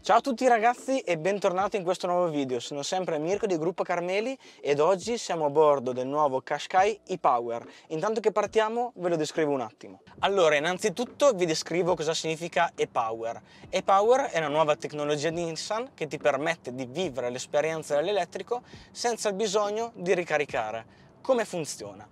Ciao a tutti ragazzi e bentornati in questo nuovo video, sono sempre Mirko di Gruppo Carmeli ed oggi siamo a bordo del nuovo Qashqai e-Power. Intanto che partiamo ve lo descrivo un attimo. Allora innanzitutto vi descrivo cosa significa e-Power. E-Power è una nuova tecnologia di Nissan che ti permette di vivere l'esperienza dell'elettrico senza il bisogno di ricaricare. Come funziona?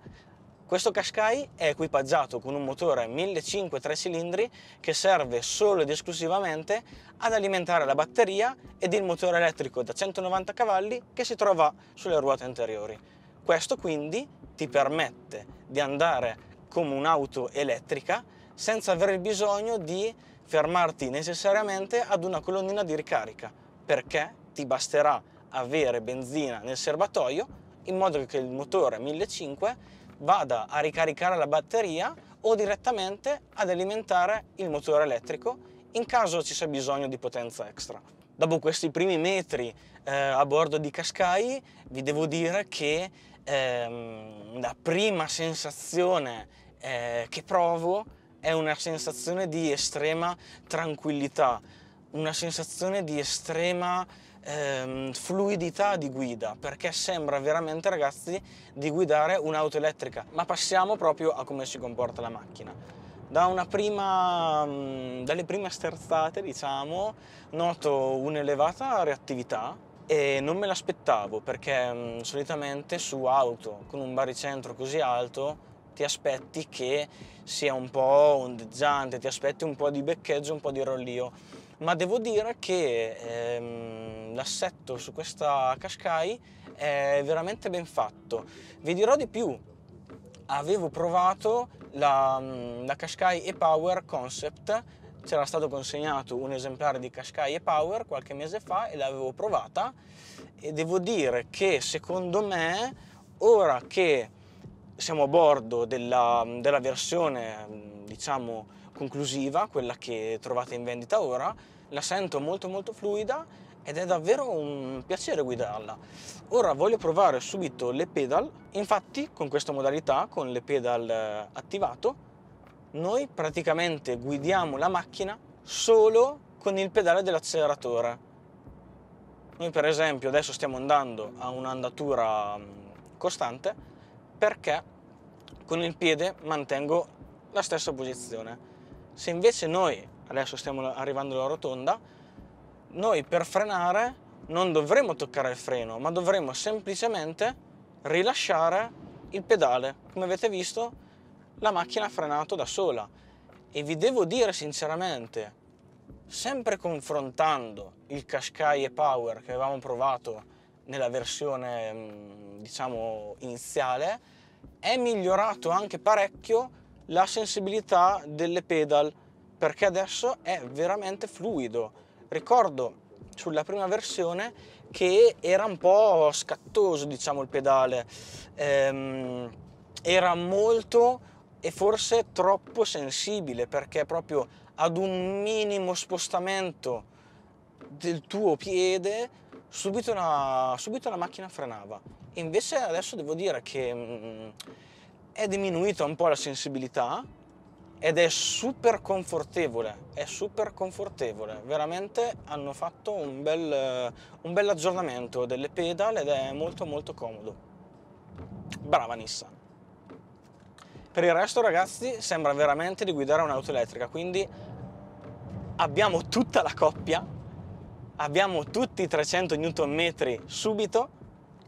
Questo Qashqai è equipaggiato con un motore 1.500 3 cilindri che serve solo ed esclusivamente ad alimentare la batteria ed il motore elettrico da 190 cavalli che si trova sulle ruote anteriori. Questo quindi ti permette di andare come un'auto elettrica senza avere il bisogno di fermarti necessariamente ad una colonnina di ricarica perché ti basterà avere benzina nel serbatoio in modo che il motore 1500 vada a ricaricare la batteria o direttamente ad alimentare il motore elettrico in caso ci sia bisogno di potenza extra. Dopo questi primi metri eh, a bordo di Cascai vi devo dire che ehm, la prima sensazione eh, che provo è una sensazione di estrema tranquillità, una sensazione di estrema ehm, fluidità di guida perché sembra veramente ragazzi di guidare un'auto elettrica ma passiamo proprio a come si comporta la macchina da prima, mm, dalle prime sterzate diciamo noto un'elevata reattività e non me l'aspettavo perché mh, mm, solitamente su auto con un baricentro così alto ti aspetti che sia un po' ondeggiante, ti aspetti un po' di beccheggio, un po' di rollio ma devo dire che ehm, l'assetto su questa Qashqai è veramente ben fatto. Vi dirò di più, avevo provato la, mm, la Qashqai e-Power Concept c'era stato consegnato un esemplare di Qashqai e Power qualche mese fa e l'avevo provata e devo dire che secondo me ora che siamo a bordo della, della versione, mm, diciamo, conclusiva, quella che trovate in vendita ora. La sento molto molto fluida ed è davvero un piacere guidarla. Ora voglio provare subito le pedal, infatti con questa modalità, con le pedal eh, attivato, noi praticamente guidiamo la macchina solo con il pedale dell'acceleratore. Noi per esempio adesso stiamo andando a un'andatura mm, costante perché con il piede mantengo la stessa posizione. Se invece noi, adesso stiamo arrivando alla rotonda, noi per frenare non dovremo toccare il freno, ma dovremo semplicemente rilasciare il pedale. Come avete visto, la macchina ha frenato da sola. E vi devo dire sinceramente, sempre confrontando il Qashqai e Power che avevamo provato nella versione, mm, diciamo, iniziale, è migliorato anche parecchio la sensibilità delle pedal perché adesso è veramente fluido ricordo sulla prima versione che era un po' scattoso diciamo il pedale ehm, era molto e forse troppo sensibile perché proprio ad un minimo spostamento del tuo piede subito la, subito la macchina frenava Invece adesso devo dire che mh, mm, è diminuita un po' la sensibilità ed è super confortevole, è super confortevole, veramente hanno fatto un bel, eh, un bel aggiornamento delle pedal ed è molto molto comodo. Brava Nissan. Per il resto ragazzi sembra veramente di guidare un'auto elettrica, quindi abbiamo tutta la coppia, abbiamo tutti i 300 Nm subito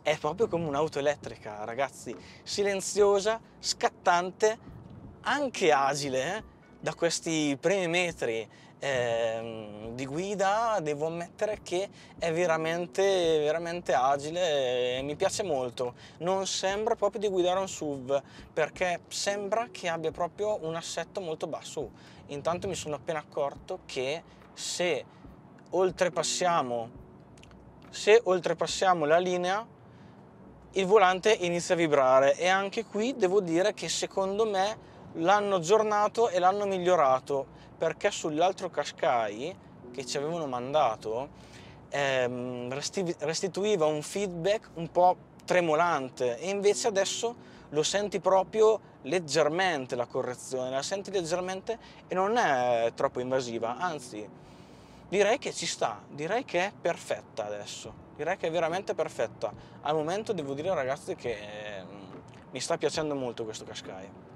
è proprio come un'auto elettrica, ragazzi, silenziosa, scattante, anche agile eh? da questi primi metri eh, di guida devo ammettere che è veramente, veramente agile e mi piace molto non sembra proprio di guidare un SUV perché sembra che abbia proprio un assetto molto basso intanto mi sono appena accorto che se oltrepassiamo se oltrepassiamo la linea il volante inizia a vibrare e anche qui devo dire che secondo me l'hanno aggiornato e l'hanno migliorato perché sull'altro cascai che ci avevano mandato ehm, restituiva un feedback un po' tremolante e invece adesso lo senti proprio leggermente la correzione, la senti leggermente e non è troppo invasiva, anzi direi che ci sta, direi che è perfetta adesso direi che è veramente perfetta. Al momento devo dire ragazzi che mm, mi sta piacendo molto questo cascaio.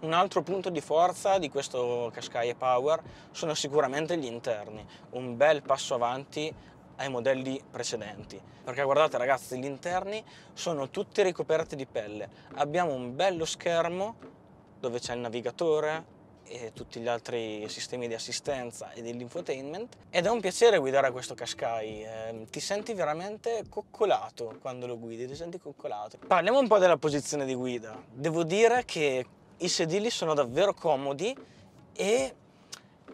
Un altro punto di forza di questo Cascaie Power sono sicuramente gli interni, un bel passo avanti ai modelli precedenti perché guardate ragazzi gli interni sono tutti ricoperti di pelle abbiamo un bello schermo dove c'è il navigatore e tutti gli altri sistemi di assistenza e dell'infotainment ed è un piacere guidare questo Qashqai, eh, ti senti veramente coccolato quando lo guidi, ti senti coccolato. Parliamo un po' della posizione di guida, devo dire che i sedili sono davvero comodi e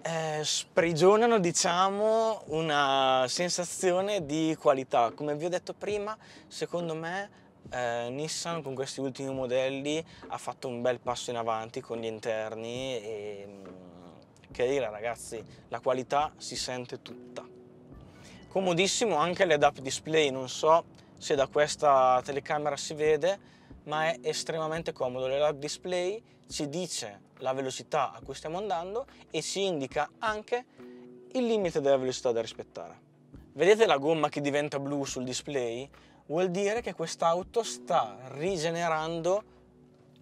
eh, sprigionano diciamo una sensazione di qualità, come vi ho detto prima secondo me eh, Nissan con questi ultimi modelli ha fatto un bel passo in avanti con gli interni e mm, che dire ragazzi, la qualità si sente tutta. Comodissimo anche l'adapt display, non so se da questa telecamera si vede, ma è estremamente comodo. L'adapt display ci dice la velocità a cui stiamo andando e ci indica anche il limite della velocità da rispettare. Vedete la gomma che diventa blu sul display? vuol dire che quest'auto sta rigenerando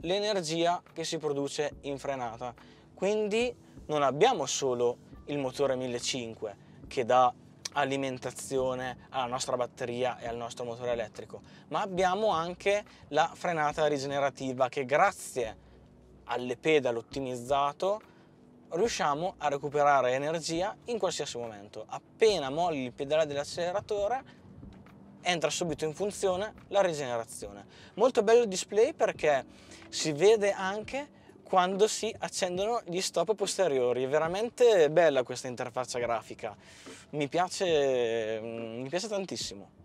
l'energia che si produce in frenata. Quindi non abbiamo solo il motore 1500 che dà alimentazione alla nostra batteria e al nostro motore elettrico, ma abbiamo anche la frenata rigenerativa che grazie alle pedal ottimizzato riusciamo a recuperare energia in qualsiasi momento. Appena molli il pedale dell'acceleratore entra subito in funzione la rigenerazione. Molto bello il display perché si vede anche quando si accendono gli stop posteriori. È veramente bella questa interfaccia grafica, mi piace, mm, mi piace tantissimo.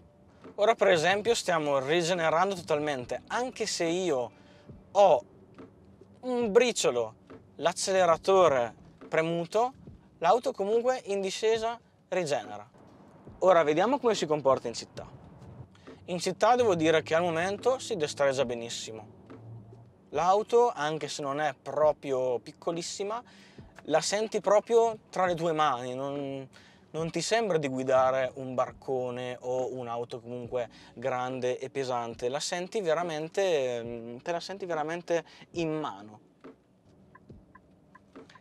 Ora per esempio stiamo rigenerando totalmente, anche se io ho un briciolo l'acceleratore premuto, l'auto comunque in discesa rigenera. Ora vediamo come si comporta in città. In città devo dire che al momento si destreggia benissimo. L'auto, anche se non è proprio piccolissima, la senti proprio tra le tue mani, non, non ti sembra di guidare un barcone o un'auto comunque grande e pesante, la senti veramente, mm, te la senti veramente in mano.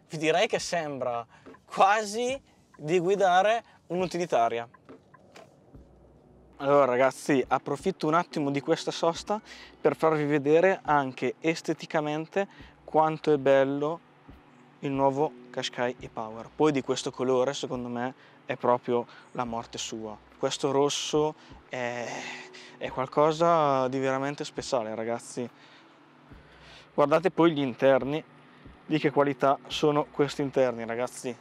Vi direi che sembra quasi di guidare un'utilitaria. Allora ragazzi approfitto un attimo di questa sosta per farvi vedere anche esteticamente quanto è bello il nuovo Qashqai e-Power. Poi di questo colore secondo me è proprio la morte sua. Questo rosso è, è qualcosa di veramente speciale ragazzi. Guardate poi gli interni, di che qualità sono questi interni ragazzi.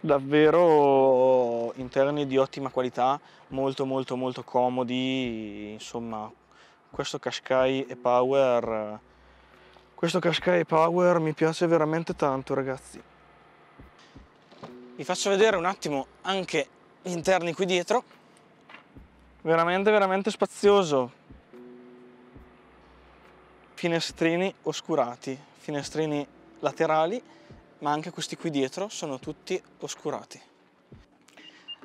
Davvero interni di ottima qualità, molto molto molto comodi, insomma questo Qashqai e Power questo Qashqai Power mi piace veramente tanto ragazzi vi faccio vedere un attimo anche gli interni qui dietro veramente veramente spazioso finestrini oscurati finestrini laterali ma anche questi qui dietro sono tutti oscurati.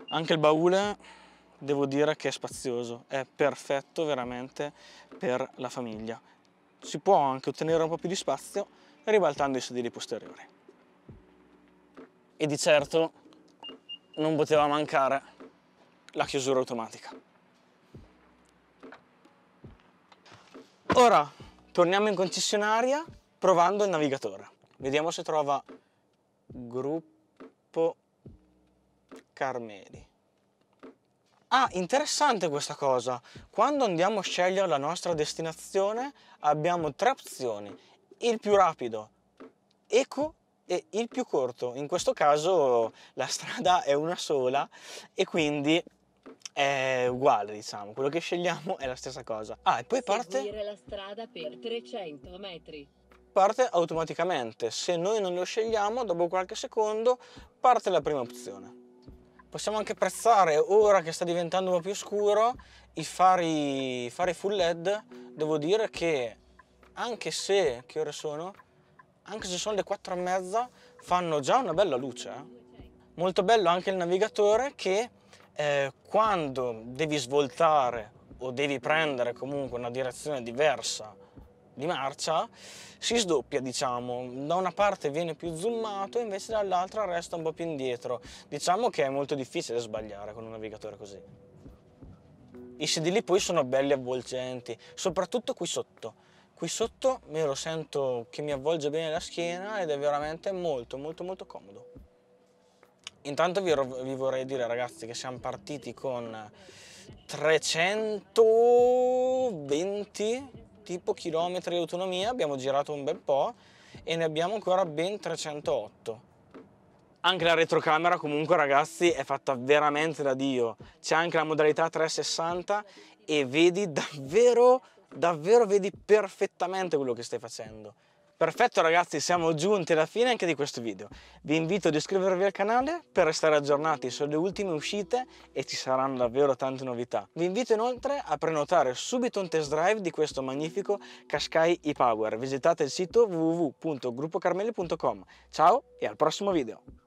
Anche il baule devo dire che è spazioso, è perfetto veramente per la famiglia. Si può anche ottenere un po' più di spazio ribaltando i sedili posteriori. E di certo non poteva mancare la chiusura automatica. Ora torniamo in concessionaria provando il navigatore. Vediamo se trova Gruppo Carmeli. Ah, interessante questa cosa. Quando andiamo a scegliere la nostra destinazione abbiamo tre opzioni. Il più rapido, eco e il più corto. In questo caso la strada è una sola e quindi è uguale, diciamo. Quello che scegliamo è la stessa cosa. Ah, e poi Seguire parte... Seguire la strada per 300 metri parte automaticamente. Se noi non lo scegliamo, dopo qualche secondo parte la prima opzione. Possiamo anche apprezzare, ora che sta diventando un po' più scuro, i fari, i fari full LED. Devo dire che anche se, che ore sono? Anche se sono le 4 e mezza, fanno già una bella luce. Eh? Molto bello anche il navigatore che eh, quando devi svoltare o devi prendere comunque una direzione diversa di marcia si sdoppia diciamo da una parte viene più zoomato invece dall'altra resta un po' più indietro diciamo che è molto difficile sbagliare con un navigatore così i sedili poi sono belli avvolgenti soprattutto qui sotto qui sotto me lo sento che mi avvolge bene la schiena ed è veramente molto molto molto comodo intanto vi, vi vorrei dire ragazzi che siamo partiti con 320 tipo chilometri di autonomia, abbiamo girato un bel po' e ne abbiamo ancora ben 308. Anche la retrocamera comunque ragazzi è fatta veramente da Dio. C'è anche la modalità 360 e vedi davvero, davvero vedi perfettamente quello che stai facendo. Perfetto ragazzi, siamo giunti alla fine anche di questo video. Vi invito ad iscrivervi al canale per restare aggiornati sulle ultime uscite e ci saranno davvero tante novità. Vi invito inoltre a prenotare subito un test drive di questo magnifico Cascai e-Power. Visitate il sito www.gruppocarmeli.com. Ciao e al prossimo video!